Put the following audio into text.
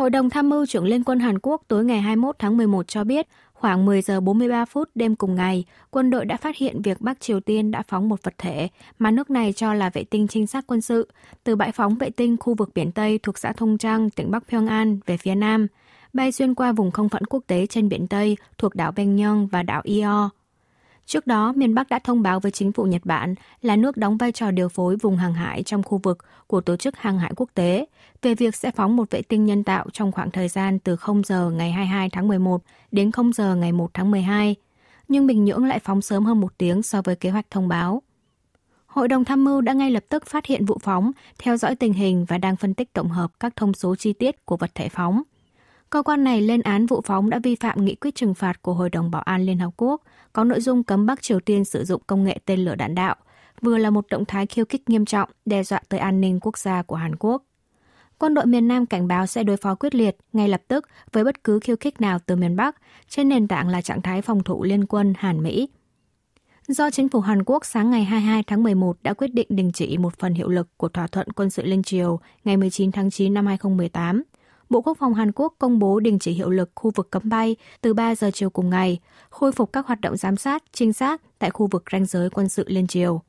Hội đồng tham mưu trưởng Liên quân Hàn Quốc tối ngày 21 tháng 11 cho biết, khoảng 10 giờ 43 phút đêm cùng ngày, quân đội đã phát hiện việc Bắc Triều Tiên đã phóng một vật thể mà nước này cho là vệ tinh trinh sát quân sự từ bãi phóng vệ tinh khu vực biển Tây thuộc xã Thông Trang, tỉnh Bắc Pyongan về phía nam, bay xuyên qua vùng không phận quốc tế trên biển Tây thuộc đảo Bengyong và đảo Io. Trước đó, miền Bắc đã thông báo với chính phủ Nhật Bản là nước đóng vai trò điều phối vùng hàng hải trong khu vực của Tổ chức Hàng hải Quốc tế về việc sẽ phóng một vệ tinh nhân tạo trong khoảng thời gian từ 0 giờ ngày 22 tháng 11 đến 0 giờ ngày 1 tháng 12, nhưng Bình Nhưỡng lại phóng sớm hơn một tiếng so với kế hoạch thông báo. Hội đồng tham mưu đã ngay lập tức phát hiện vụ phóng, theo dõi tình hình và đang phân tích tổng hợp các thông số chi tiết của vật thể phóng. Cơ quan này lên án vụ phóng đã vi phạm nghị quyết trừng phạt của Hội đồng Bảo an Liên Hợp Quốc có nội dung cấm Bắc Triều Tiên sử dụng công nghệ tên lửa đạn đạo, vừa là một động thái khiêu khích nghiêm trọng đe dọa tới an ninh quốc gia của Hàn Quốc. Quân đội miền Nam cảnh báo sẽ đối phó quyết liệt ngay lập tức với bất cứ khiêu khích nào từ miền Bắc trên nền tảng là trạng thái phòng thủ liên quân Hàn Mỹ. Do chính phủ Hàn Quốc sáng ngày 22 tháng 11 đã quyết định đình chỉ một phần hiệu lực của thỏa thuận quân sự liên triều ngày 19 tháng 9 năm 2018, Bộ Quốc phòng Hàn Quốc công bố đình chỉ hiệu lực khu vực cấm bay từ 3 giờ chiều cùng ngày, khôi phục các hoạt động giám sát, trinh sát tại khu vực ranh giới quân sự liên triều.